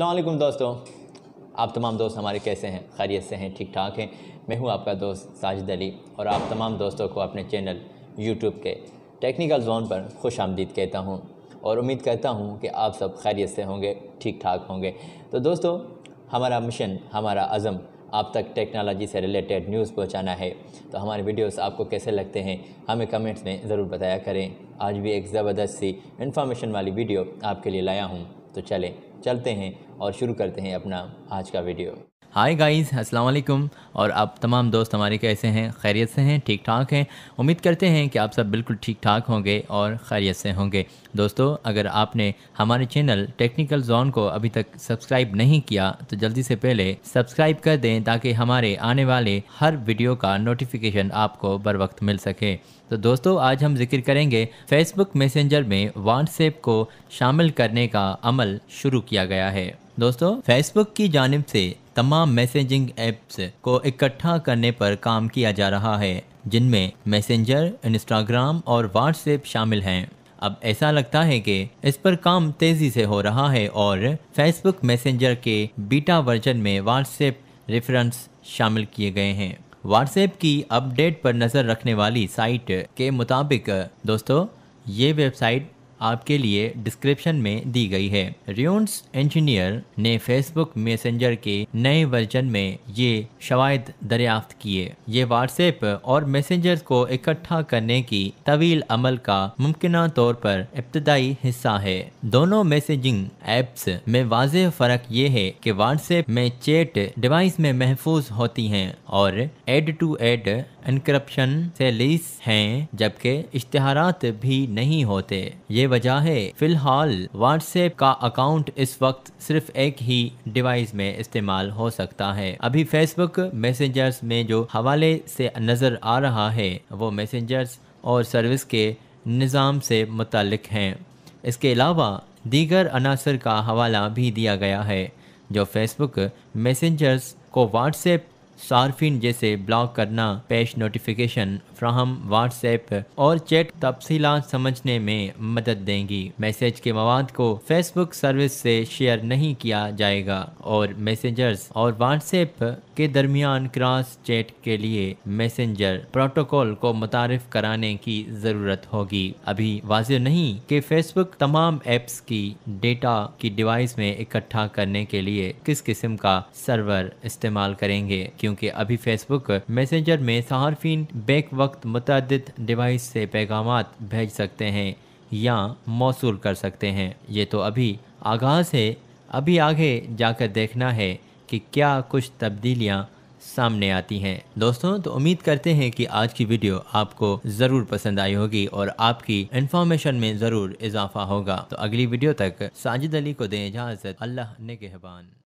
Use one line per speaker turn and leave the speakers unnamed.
अल्लाम दोस्तों आप तमाम दोस्त हमारे कैसे हैं खैरियत से हैं ठीक ठाक हैं मैं हूं आपका दोस्त साजिद अली और आप तमाम दोस्तों को अपने चैनल यूट्यूब के टेक्निकल जोन पर खुश आमदीद कहता हूं और उम्मीद करता हूं कि आप सब खैरियत से होंगे ठीक ठाक होंगे तो दोस्तों हमारा मिशन हमारा अज़म आप तक टेक्नोलॉजी से रिलेटेड न्यूज़ पहुँचाना है तो हमारे वीडियोज़ आपको कैसे लगते हैं हमें कमेंट्स में ज़रूर बताया करें आज भी एक ज़बरदस्त सी इन्फॉर्मेशन वाली वीडियो आपके लिए लाया हूँ तो चलें चलते हैं और शुरू करते हैं अपना आज का वीडियो हाय गाइस अस्सलाम वालेकुम और आप तमाम दोस्त हमारे कैसे हैं खैरियत से हैं ठीक ठाक हैं उम्मीद करते हैं कि आप सब बिल्कुल ठीक ठाक होंगे और खैरियत से होंगे दोस्तों अगर आपने हमारे चैनल टेक्निकल जोन को अभी तक सब्सक्राइब नहीं किया तो जल्दी से पहले सब्सक्राइब कर दें ताकि हमारे आने वाले हर वीडियो का नोटिफिकेशन आपको बर वक्त मिल सके तो दोस्तों आज हम जिक्र करेंगे फेसबुक मैसेंजर में व्हाट्सएप को शामिल करने का अमल शुरू किया गया है दोस्तों फेसबुक की जानब से तमाम मैसेजिंग एप्स को इकट्ठा करने पर काम किया जा रहा है जिनमें मैसेंजर इंस्टाग्राम और व्हाट्सएप शामिल हैं अब ऐसा लगता है कि इस पर काम तेजी से हो रहा है और फेसबुक मैसेंजर के बीटा वर्जन में व्हाट्सएप रेफरेंस शामिल किए गए हैं व्हाट्सएप की अपडेट पर नज़र रखने वाली साइट के मुताबिक दोस्तों ये वेबसाइट आपके लिए डिस्क्रिप्शन में दी गई है रियोन्स इंजीनियर ने फेसबुक मैसेंजर के नए वर्जन में ये शवायद दरियाफ्त किए ये व्हाट्सएप और मैसेंजर को इकट्ठा करने की तवील अमल का मुमकिन तौर पर इब्तदाई हिस्सा है दोनों मैसेजिंग एप्स में वाज फर्क ये है कि व्हाट्सएप में चेट डिवाइस में महफूज होती हैं और एड टू एड इनक्रप्शन से लीस हैं जबकि इश्तहारात भी नहीं होते ये वजह है फिलहाल व्हाट्सएप का अकाउंट इस वक्त सिर्फ एक ही डिवाइस में इस्तेमाल हो सकता है अभी फेसबुक मैसेंजर्स में जो हवाले से नज़र आ रहा है वो मैसेंजर्स और सर्विस के निज़ाम से मुतलक हैं इसके अलावा दीगर अनासर का हवाला भी दिया गया है जो फेसबुक मैसेंजर्स को व्हाट्सएप सार्फिन जैसे ब्लॉक करना पेश नोटिफिकेशन फ्राहम व्हाट्सएप और चैट तफसी समझने में मदद देंगी मैसेज के मवाद को फेसबुक सर्विस से शेयर नहीं किया जाएगा और मैसेजर्स और व्हाट्सएप के दरमियान क्रॉस चैट के लिए मैसेजर प्रोटोकॉल को मुतारफ कराने की ज़रूरत होगी अभी वाज नहीं की फेसबुक तमाम एप्स की डेटा की डिवाइस में इकट्ठा करने के लिए किस किस्म का सर्वर इस्तेमाल करेंगे क्यों क्योंकि अभी फेसबुक मैसेंजर में सहारफिन बैक वक्त मुतद डिवाइस से पैगाम भेज सकते हैं या मौसू कर सकते हैं ये तो अभी आगाज़ है अभी आगे जाकर देखना है कि क्या कुछ तब्दीलियाँ सामने आती हैं दोस्तों तो उम्मीद करते हैं कि आज की वीडियो आपको ज़रूर पसंद आई होगी और आपकी इन्फॉर्मेशन में ज़रूर इजाफा होगा तो अगली वीडियो तक साजिद अली को दें इजाज़त अल्लाह ने